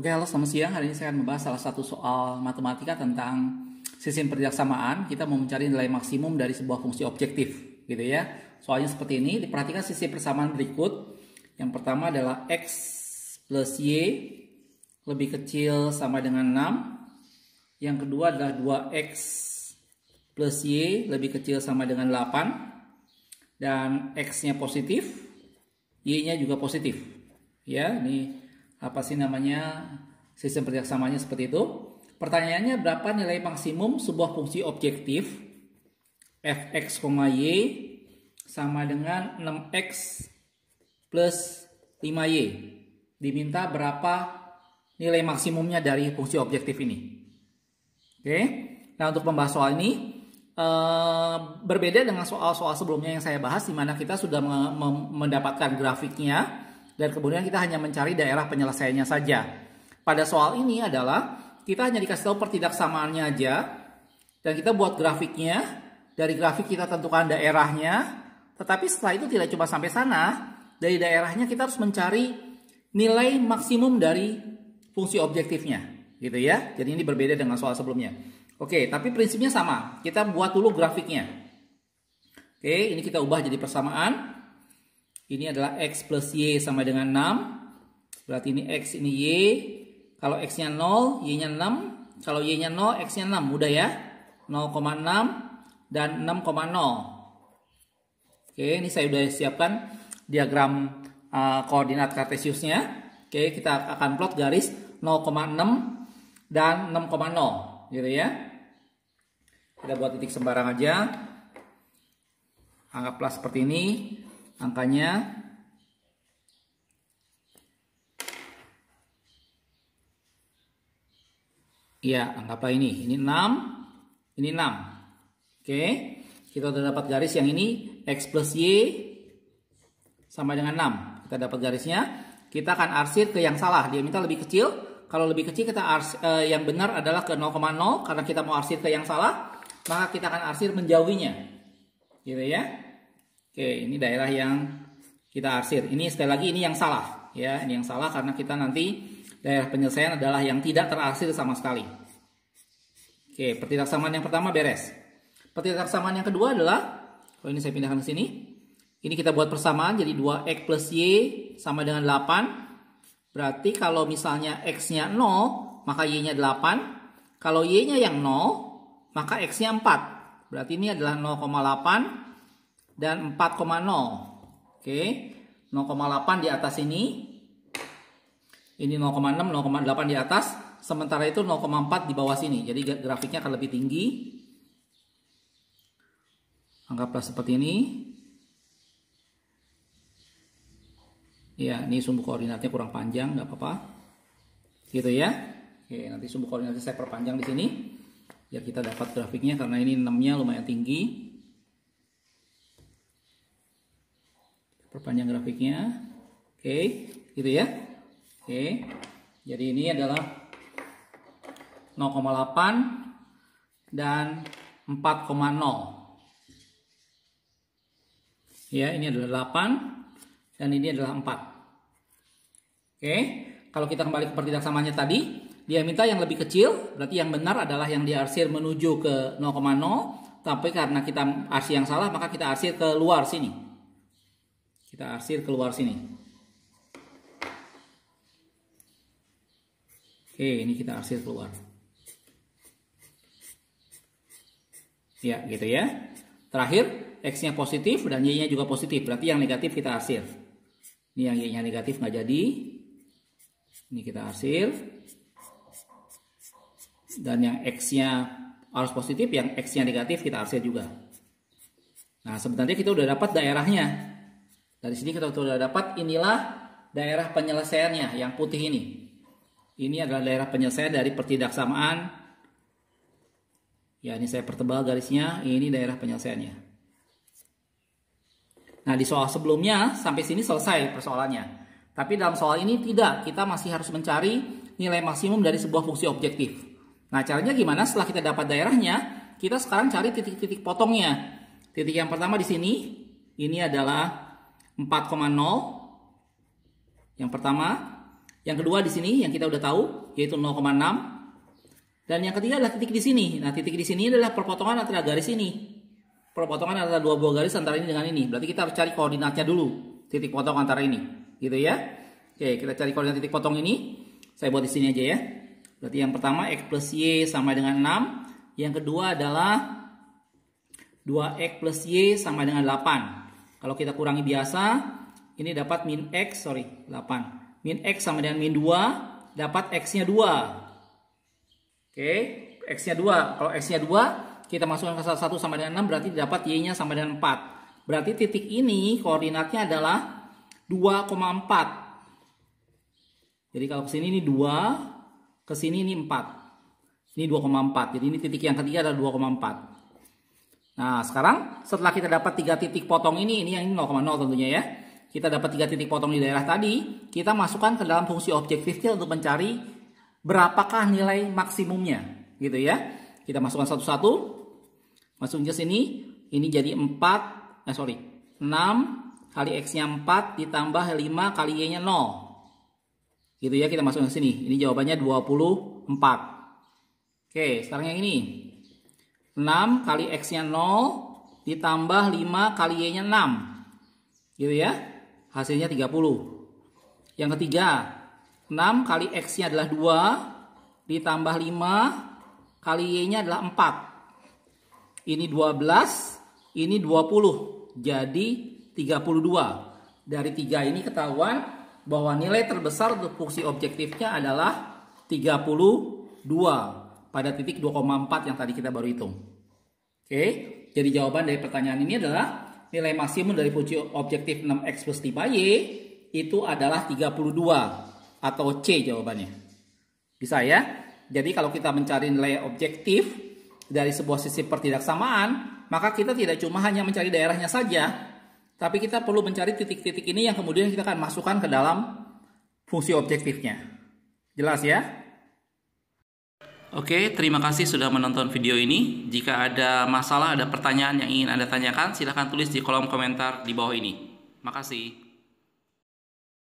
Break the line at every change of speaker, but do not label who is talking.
Oke, halo selamat siang. Hari ini saya akan membahas salah satu soal matematika tentang sistem perjaksamaan. Kita mau mencari nilai maksimum dari sebuah fungsi objektif, gitu ya. Soalnya seperti ini, diperhatikan sisi persamaan berikut. Yang pertama adalah X plus Y lebih kecil sama dengan 6. Yang kedua adalah 2X plus Y lebih kecil sama dengan 8. Dan X-nya positif, Y-nya juga positif. Ya, ini apa sih namanya sistem kerjasamanya seperti itu. Pertanyaannya berapa nilai maksimum sebuah fungsi objektif fx, y sama dengan 6x plus 5y. Diminta berapa nilai maksimumnya dari fungsi objektif ini. Oke, nah untuk membahas soal ini eh, berbeda dengan soal-soal sebelumnya yang saya bahas di mana kita sudah mendapatkan grafiknya dan kemudian kita hanya mencari daerah penyelesaiannya saja. Pada soal ini adalah kita hanya dikasih tahu pertidaksamaannya aja dan kita buat grafiknya. Dari grafik kita tentukan daerahnya, tetapi setelah itu tidak cuma sampai sana, dari daerahnya kita harus mencari nilai maksimum dari fungsi objektifnya, gitu ya. Jadi ini berbeda dengan soal sebelumnya. Oke, tapi prinsipnya sama. Kita buat dulu grafiknya. Oke, ini kita ubah jadi persamaan. Ini adalah X plus Y sama dengan 6. Berarti ini X ini Y. Kalau X-nya 0, Y-nya 6. Kalau Y-nya 0, X-nya 6. Mudah ya. 0,6 dan 6,0. Oke, ini saya sudah siapkan diagram uh, koordinat kartesiusnya. Oke, kita akan plot garis 0,6 dan 6,0 gitu ya. Kita buat titik sembarang aja. Anggaplah seperti ini angkanya ya anggaplah ini. Ini 6, ini 6. Oke. Kita sudah dapat garis yang ini X plus Y sama dengan 6. Kita dapat garisnya. Kita akan arsir ke yang salah. Dia minta lebih kecil. Kalau lebih kecil kita arsir, eh, yang benar adalah ke 0,0 karena kita mau arsir ke yang salah, maka kita akan arsir menjauhinya. Gitu ya. Oke, ini daerah yang kita arsir. Ini sekali lagi ini yang salah, ya, ini yang salah karena kita nanti daerah penyelesaian adalah yang tidak terarsir sama sekali. Oke, pertidaksamaan yang pertama beres. Pertidaksamaan yang kedua adalah kalau ini saya pindahkan ke sini. Ini kita buat persamaan jadi 2x plus y sama dengan 8. Berarti kalau misalnya x-nya 0, maka y-nya 8. Kalau y-nya yang 0, maka x-nya 4. Berarti ini adalah 0,8 dan 4,0. Oke. 0,8 di atas ini. Ini 0,6, 0,8 di atas. Sementara itu 0,4 di bawah sini. Jadi grafiknya akan lebih tinggi. Anggaplah seperti ini. Ya, ini sumbu koordinatnya kurang panjang, nggak apa-apa. Gitu ya. Oke, nanti sumbu koordinatnya saya perpanjang di sini. Ya, kita dapat grafiknya karena ini 6-nya lumayan tinggi. perpanjang grafiknya oke okay, gitu ya oke okay. jadi ini adalah 0,8 dan 4,0 ya ini adalah 8 dan ini adalah 4 oke okay. kalau kita kembali ke pertidaksamanya tadi dia minta yang lebih kecil berarti yang benar adalah yang diarsir menuju ke 0,0 tapi karena kita arsir yang salah maka kita arsir keluar sini kita arsir keluar sini. Oke, ini kita arsir keluar. Ya, gitu ya. Terakhir, X-nya positif dan Y-nya juga positif. Berarti yang negatif kita arsir. Ini yang Y-nya negatif nggak jadi. Ini kita arsir. Dan yang X-nya harus positif, yang X-nya negatif kita arsir juga. Nah, sebenarnya kita udah dapat daerahnya. Dari sini kita sudah dapat inilah daerah penyelesaiannya yang putih ini. Ini adalah daerah penyelesaian dari pertidaksamaan. Ya, ini saya pertebal garisnya, ini daerah penyelesaiannya. Nah, di soal sebelumnya sampai sini selesai persoalannya. Tapi dalam soal ini tidak, kita masih harus mencari nilai maksimum dari sebuah fungsi objektif. Nah, caranya gimana? Setelah kita dapat daerahnya, kita sekarang cari titik-titik potongnya. Titik yang pertama di sini, ini adalah 4,0 yang pertama, yang kedua di sini yang kita udah tahu yaitu 0,6 dan yang ketiga adalah titik di sini. Nah, titik di sini adalah perpotongan antara garis ini. Perpotongan antara dua buah garis antara ini dengan ini. Berarti kita harus cari koordinatnya dulu titik potong antara ini, gitu ya. Oke, kita cari koordinat titik potong ini. Saya buat di sini aja ya. Berarti yang pertama x plus y sama dengan 6. Yang kedua adalah 2x plus y sama dengan 8. Kalau kita kurangi biasa, ini dapat min X, sorry, 8. Min X sama dengan min 2, dapat X-nya 2. Oke, X-nya 2. Kalau X-nya 2, kita masukkan ke 1 sama dengan 6, berarti dapat Y-nya sama dengan 4. Berarti titik ini koordinatnya adalah 2,4. Jadi kalau kesini ini 2, kesini ini 4. Ini 2,4. Jadi ini titik yang ketiga adalah 2,4. Nah, sekarang setelah kita dapat tiga titik potong ini, ini yang 0,0 tentunya ya. Kita dapat tiga titik potong di daerah tadi, kita masukkan ke dalam fungsi objektifnya untuk mencari berapakah nilai maksimumnya, gitu ya. Kita masukkan satu-satu, masukin ke sini, ini jadi 4, eh sorry, 6 kali X-nya 4 ditambah 5 kali Y-nya 0. Gitu ya, kita masukkan ke sini. Ini jawabannya 24. Oke, sekarang yang ini. 6 kali X-nya 0 ditambah 5 kali Y-nya 6. Gitu ya. Hasilnya 30. Yang ketiga, 6 kali X-nya adalah 2 ditambah 5 kali Y-nya adalah 4. Ini 12, ini 20. Jadi 32. Dari 3 ini ketahuan bahwa nilai terbesar untuk fungsi objektifnya adalah 32 pada titik 2,4 yang tadi kita baru hitung. Oke, jadi jawaban dari pertanyaan ini adalah nilai maksimum dari fungsi objektif 6x plus 5y itu adalah 32 atau C jawabannya. Bisa ya? Jadi kalau kita mencari nilai objektif dari sebuah sisi pertidaksamaan, maka kita tidak cuma hanya mencari daerahnya saja, tapi kita perlu mencari titik-titik ini yang kemudian kita akan masukkan ke dalam fungsi objektifnya. Jelas ya? Oke, terima kasih sudah menonton video ini. Jika ada masalah, ada pertanyaan yang ingin Anda tanyakan, silahkan tulis di kolom komentar di bawah ini. Makasih.